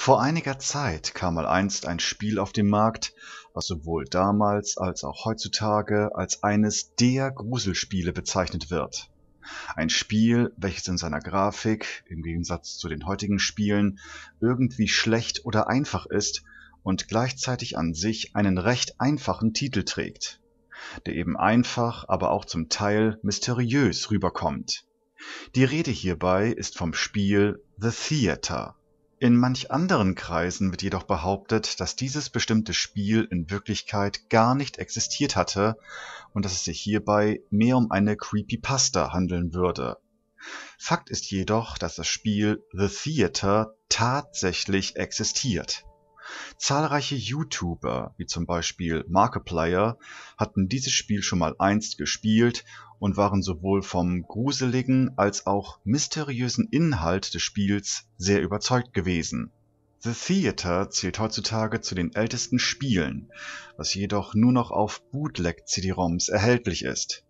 Vor einiger Zeit kam mal einst ein Spiel auf den Markt, was sowohl damals als auch heutzutage als eines der Gruselspiele bezeichnet wird. Ein Spiel, welches in seiner Grafik, im Gegensatz zu den heutigen Spielen, irgendwie schlecht oder einfach ist und gleichzeitig an sich einen recht einfachen Titel trägt, der eben einfach, aber auch zum Teil mysteriös rüberkommt. Die Rede hierbei ist vom Spiel The Theater in manch anderen Kreisen wird jedoch behauptet, dass dieses bestimmte Spiel in Wirklichkeit gar nicht existiert hatte und dass es sich hierbei mehr um eine Creepypasta handeln würde. Fakt ist jedoch, dass das Spiel The Theater tatsächlich existiert Zahlreiche Youtuber, wie zum Beispiel Markiplier, hatten dieses Spiel schon mal einst gespielt und waren sowohl vom gruseligen als auch mysteriösen Inhalt des Spiels sehr überzeugt gewesen. The Theater zählt heutzutage zu den ältesten Spielen, was jedoch nur noch auf Bootleg-CD-ROMs erhältlich ist,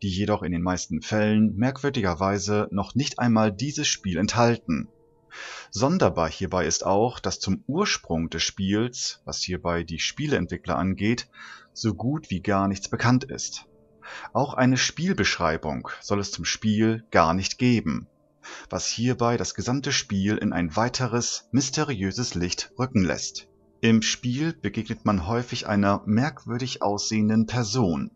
die jedoch in den meisten Fällen merkwürdigerweise noch nicht einmal dieses Spiel enthalten Sonderbar hierbei ist auch, dass zum Ursprung des Spiels, was hierbei die Spieleentwickler angeht, so gut wie gar nichts bekannt ist. Auch eine Spielbeschreibung soll es zum Spiel gar nicht geben, was hierbei das gesamte Spiel in ein weiteres, mysteriöses Licht rücken lässt. Im Spiel begegnet man häufig einer merkwürdig aussehenden Person,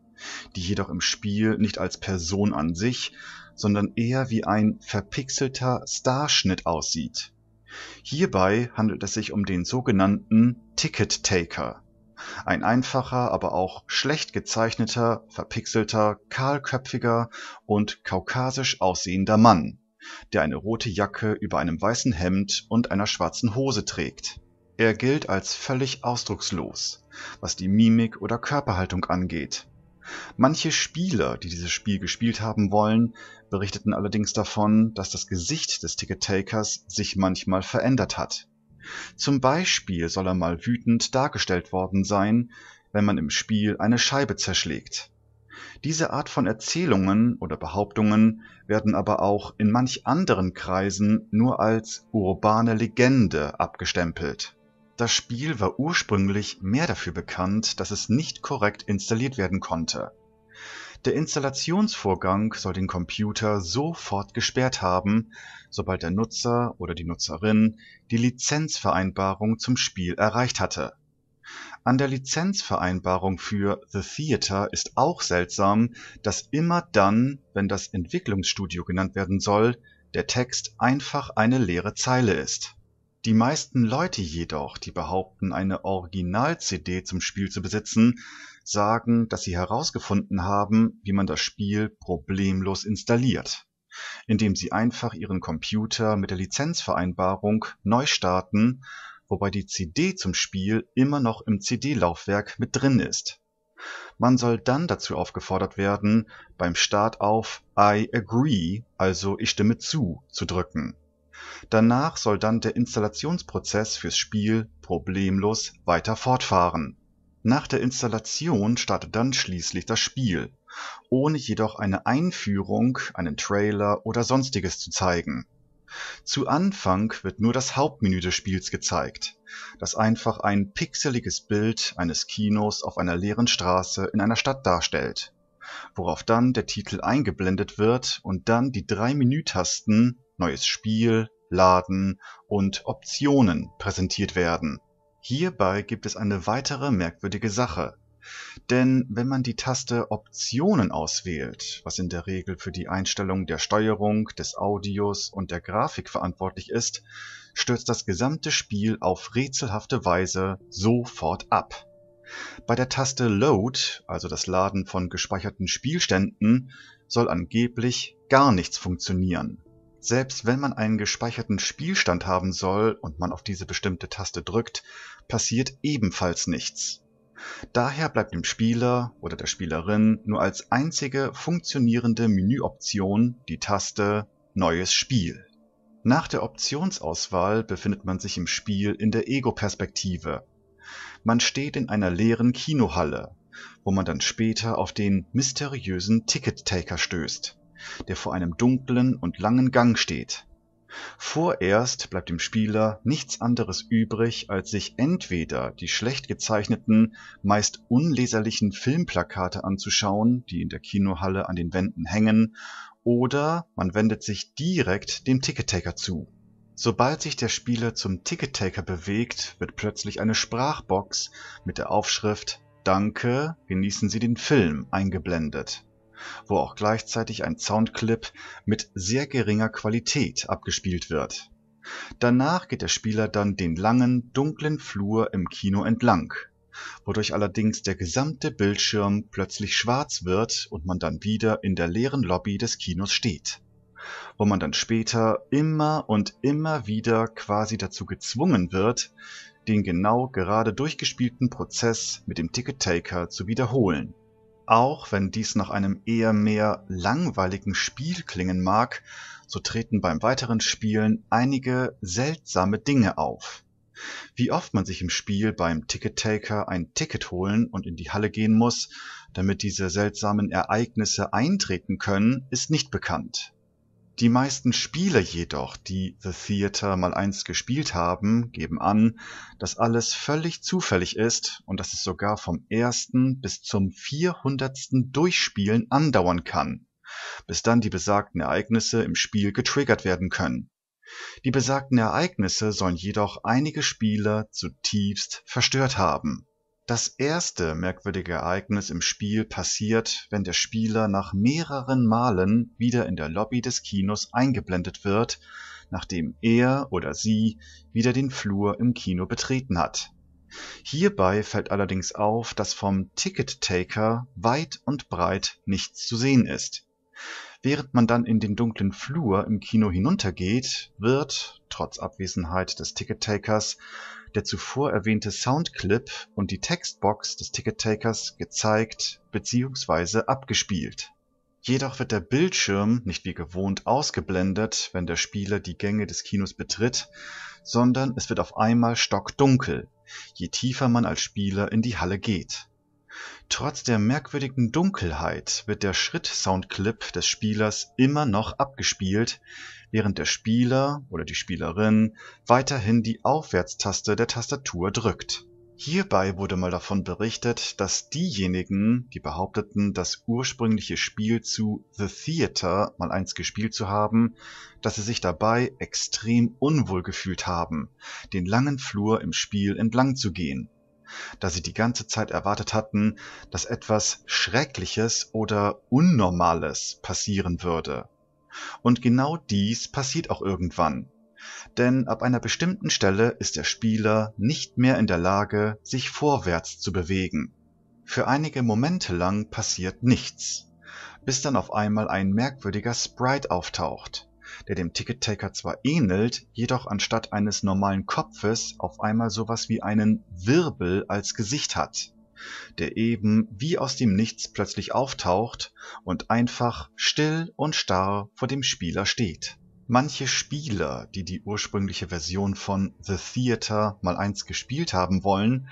die jedoch im Spiel nicht als Person an sich, sondern eher wie ein verpixelter Starschnitt aussieht. Hierbei handelt es sich um den sogenannten Ticket Taker. Ein einfacher, aber auch schlecht gezeichneter, verpixelter, kahlköpfiger und kaukasisch aussehender Mann, der eine rote Jacke über einem weißen Hemd und einer schwarzen Hose trägt. Er gilt als völlig ausdruckslos, was die Mimik oder Körperhaltung angeht Manche Spieler, die dieses Spiel gespielt haben wollen, berichteten allerdings davon, dass das Gesicht des Ticket-Takers sich manchmal verändert hat. Zum Beispiel soll er mal wütend dargestellt worden sein, wenn man im Spiel eine Scheibe zerschlägt. Diese Art von Erzählungen oder Behauptungen werden aber auch in manch anderen Kreisen nur als urbane Legende abgestempelt das Spiel war ursprünglich mehr dafür bekannt, dass es nicht korrekt installiert werden konnte. Der Installationsvorgang soll den Computer sofort gesperrt haben, sobald der Nutzer oder die Nutzerin die Lizenzvereinbarung zum Spiel erreicht hatte. An der Lizenzvereinbarung für The Theater ist auch seltsam, dass immer dann, wenn das Entwicklungsstudio genannt werden soll, der Text einfach eine leere Zeile ist die meisten Leute jedoch, die behaupten, eine Original-CD zum Spiel zu besitzen, sagen, dass sie herausgefunden haben, wie man das Spiel problemlos installiert, indem sie einfach ihren Computer mit der Lizenzvereinbarung neu starten, wobei die CD zum Spiel immer noch im CD-Laufwerk mit drin ist. Man soll dann dazu aufgefordert werden, beim Start auf I agree, also ich stimme zu, zu drücken Danach soll dann der Installationsprozess fürs Spiel problemlos weiter fortfahren. Nach der Installation startet dann schließlich das Spiel, ohne jedoch eine Einführung, einen Trailer oder sonstiges zu zeigen. Zu Anfang wird nur das Hauptmenü des Spiels gezeigt, das einfach ein pixeliges Bild eines Kinos auf einer leeren Straße in einer Stadt darstellt, worauf dann der Titel eingeblendet wird und dann die drei Menütasten neues Spiel, Laden und Optionen präsentiert werden. Hierbei gibt es eine weitere merkwürdige Sache. Denn wenn man die Taste Optionen auswählt, was in der Regel für die Einstellung der Steuerung, des Audios und der Grafik verantwortlich ist, stürzt das gesamte Spiel auf rätselhafte Weise sofort ab. Bei der Taste Load, also das Laden von gespeicherten Spielständen, soll angeblich gar nichts funktionieren. Selbst wenn man einen gespeicherten Spielstand haben soll und man auf diese bestimmte Taste drückt, passiert ebenfalls nichts. Daher bleibt dem Spieler oder der Spielerin nur als einzige funktionierende Menüoption die Taste Neues Spiel. Nach der Optionsauswahl befindet man sich im Spiel in der Ego-Perspektive. Man steht in einer leeren Kinohalle, wo man dann später auf den mysteriösen Ticket-Taker stößt der vor einem dunklen und langen Gang steht. Vorerst bleibt dem Spieler nichts anderes übrig, als sich entweder die schlecht gezeichneten, meist unleserlichen Filmplakate anzuschauen, die in der Kinohalle an den Wänden hängen, oder man wendet sich direkt dem Ticket-Taker zu. Sobald sich der Spieler zum Ticket-Taker bewegt, wird plötzlich eine Sprachbox mit der Aufschrift Danke, genießen Sie den Film eingeblendet wo auch gleichzeitig ein Soundclip mit sehr geringer Qualität abgespielt wird. Danach geht der Spieler dann den langen, dunklen Flur im Kino entlang, wodurch allerdings der gesamte Bildschirm plötzlich schwarz wird und man dann wieder in der leeren Lobby des Kinos steht, wo man dann später immer und immer wieder quasi dazu gezwungen wird, den genau gerade durchgespielten Prozess mit dem Ticket-Taker zu wiederholen auch wenn dies nach einem eher mehr langweiligen Spiel klingen mag, so treten beim weiteren Spielen einige seltsame Dinge auf. Wie oft man sich im Spiel beim Ticket-Taker ein Ticket holen und in die Halle gehen muss, damit diese seltsamen Ereignisse eintreten können, ist nicht bekannt die meisten Spieler jedoch, die The Theater Mal-Eins gespielt haben, geben an, dass alles völlig zufällig ist und dass es sogar vom ersten bis zum vierhundertsten Durchspielen andauern kann, bis dann die besagten Ereignisse im Spiel getriggert werden können. Die besagten Ereignisse sollen jedoch einige Spieler zutiefst verstört haben das erste merkwürdige Ereignis im Spiel passiert, wenn der Spieler nach mehreren Malen wieder in der Lobby des Kinos eingeblendet wird, nachdem er oder sie wieder den Flur im Kino betreten hat. Hierbei fällt allerdings auf, dass vom Ticket-Taker weit und breit nichts zu sehen ist. Während man dann in den dunklen Flur im Kino hinuntergeht, wird, trotz Abwesenheit des Tickettakers, der zuvor erwähnte Soundclip und die Textbox des Tickettakers gezeigt bzw. abgespielt. Jedoch wird der Bildschirm nicht wie gewohnt ausgeblendet, wenn der Spieler die Gänge des Kinos betritt, sondern es wird auf einmal stockdunkel, je tiefer man als Spieler in die Halle geht Trotz der merkwürdigen Dunkelheit wird der Schritt-Soundclip des Spielers immer noch abgespielt, während der Spieler oder die Spielerin weiterhin die Aufwärtstaste der Tastatur drückt. Hierbei wurde mal davon berichtet, dass diejenigen, die behaupteten, das ursprüngliche Spiel zu The Theater mal eins gespielt zu haben, dass sie sich dabei extrem unwohl gefühlt haben, den langen Flur im Spiel entlang zu gehen da sie die ganze Zeit erwartet hatten, dass etwas Schreckliches oder Unnormales passieren würde. Und genau dies passiert auch irgendwann. Denn ab einer bestimmten Stelle ist der Spieler nicht mehr in der Lage, sich vorwärts zu bewegen. Für einige Momente lang passiert nichts, bis dann auf einmal ein merkwürdiger Sprite auftaucht, der dem Ticket-Taker zwar ähnelt, jedoch anstatt eines normalen Kopfes auf einmal sowas wie einen Wirbel als Gesicht hat, der eben wie aus dem Nichts plötzlich auftaucht und einfach still und starr vor dem Spieler steht. Manche Spieler, die die ursprüngliche Version von The Theater mal eins gespielt haben wollen,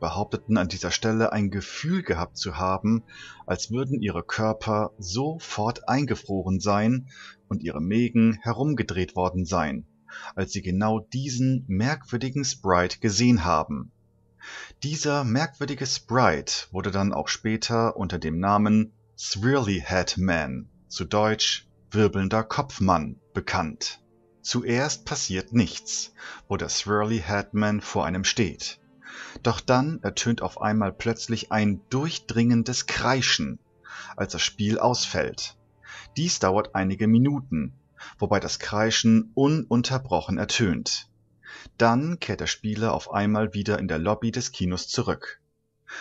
behaupteten an dieser Stelle ein Gefühl gehabt zu haben, als würden ihre Körper sofort eingefroren sein und ihre Mägen herumgedreht worden sein, als sie genau diesen merkwürdigen Sprite gesehen haben. Dieser merkwürdige Sprite wurde dann auch später unter dem Namen Swirly Head Man, zu Deutsch wirbelnder Kopfmann, bekannt. Zuerst passiert nichts, wo der Swirly Headman vor einem steht doch dann ertönt auf einmal plötzlich ein durchdringendes kreischen als das spiel ausfällt dies dauert einige minuten wobei das kreischen ununterbrochen ertönt dann kehrt der spieler auf einmal wieder in der lobby des kinos zurück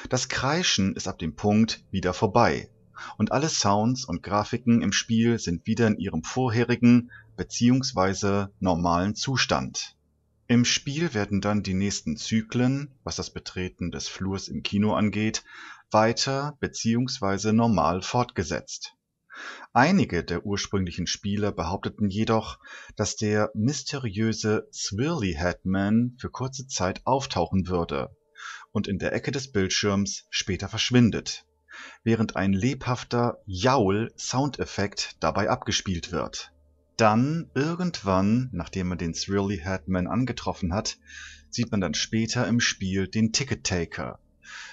das kreischen ist ab dem punkt wieder vorbei und alle sounds und grafiken im spiel sind wieder in ihrem vorherigen bzw. normalen zustand im Spiel werden dann die nächsten Zyklen, was das Betreten des Flurs im Kino angeht, weiter bzw. normal fortgesetzt. Einige der ursprünglichen Spieler behaupteten jedoch, dass der mysteriöse Swirly Headman für kurze Zeit auftauchen würde und in der Ecke des Bildschirms später verschwindet, während ein lebhafter Jaul-Soundeffekt dabei abgespielt wird dann irgendwann, nachdem man den Thrilly Headman angetroffen hat, sieht man dann später im Spiel den Ticket Taker,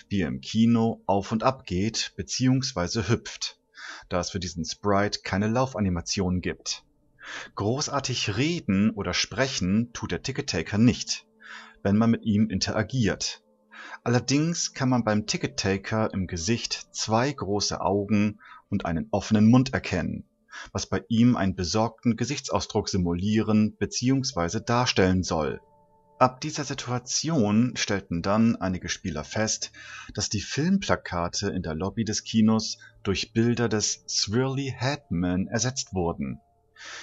wie er im Kino auf und ab geht bzw. hüpft, da es für diesen Sprite keine Laufanimation gibt. Großartig reden oder sprechen tut der Ticket Taker nicht, wenn man mit ihm interagiert. Allerdings kann man beim Ticket Taker im Gesicht zwei große Augen und einen offenen Mund erkennen was bei ihm einen besorgten Gesichtsausdruck simulieren bzw. darstellen soll. Ab dieser Situation stellten dann einige Spieler fest, dass die Filmplakate in der Lobby des Kinos durch Bilder des Swirly Headman ersetzt wurden.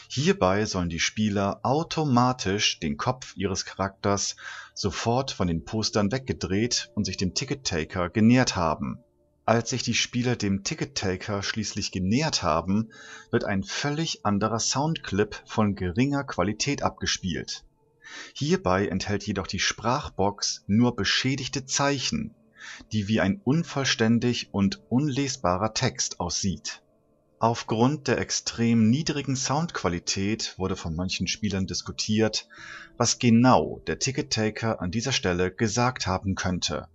Hierbei sollen die Spieler automatisch den Kopf ihres Charakters sofort von den Postern weggedreht und sich dem Ticket-Taker genähert haben als sich die Spieler dem Ticket-Taker schließlich genähert haben, wird ein völlig anderer Soundclip von geringer Qualität abgespielt. Hierbei enthält jedoch die Sprachbox nur beschädigte Zeichen, die wie ein unvollständig und unlesbarer Text aussieht. Aufgrund der extrem niedrigen Soundqualität wurde von manchen Spielern diskutiert, was genau der Ticket-Taker an dieser Stelle gesagt haben könnte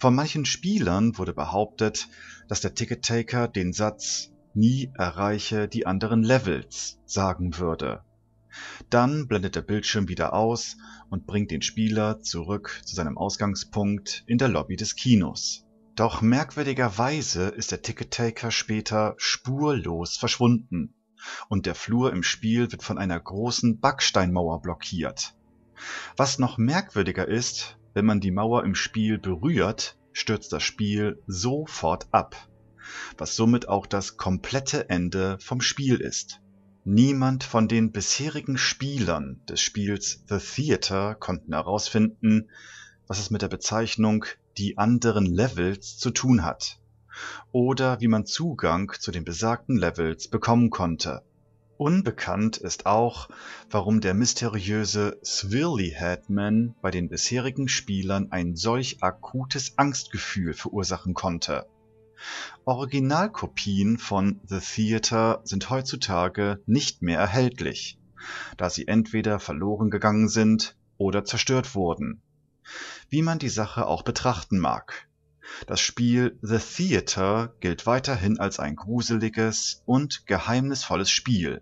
von manchen Spielern wurde behauptet, dass der Ticket-Taker den Satz "Nie erreiche die anderen Levels" sagen würde. Dann blendet der Bildschirm wieder aus und bringt den Spieler zurück zu seinem Ausgangspunkt in der Lobby des Kinos. Doch merkwürdigerweise ist der Ticket-Taker später spurlos verschwunden und der Flur im Spiel wird von einer großen Backsteinmauer blockiert. Was noch merkwürdiger ist, wenn man die Mauer im Spiel berührt, stürzt das Spiel sofort ab, was somit auch das komplette Ende vom Spiel ist. Niemand von den bisherigen Spielern des Spiels The Theater konnten herausfinden, was es mit der Bezeichnung die anderen Levels zu tun hat oder wie man Zugang zu den besagten Levels bekommen konnte. Unbekannt ist auch, warum der mysteriöse Swirly Headman bei den bisherigen Spielern ein solch akutes Angstgefühl verursachen konnte. Originalkopien von The Theater sind heutzutage nicht mehr erhältlich, da sie entweder verloren gegangen sind oder zerstört wurden. Wie man die Sache auch betrachten mag. Das Spiel The Theater gilt weiterhin als ein gruseliges und geheimnisvolles Spiel,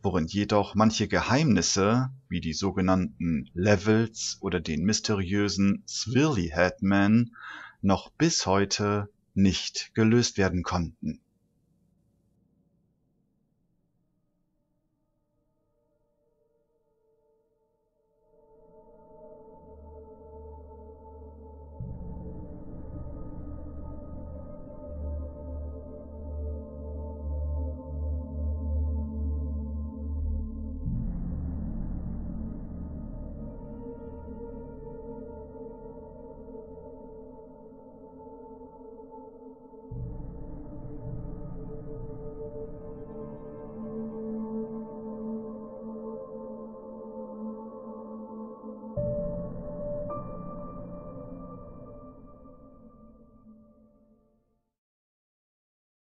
worin jedoch manche Geheimnisse wie die sogenannten Levels oder den mysteriösen Swirly Head Man noch bis heute nicht gelöst werden konnten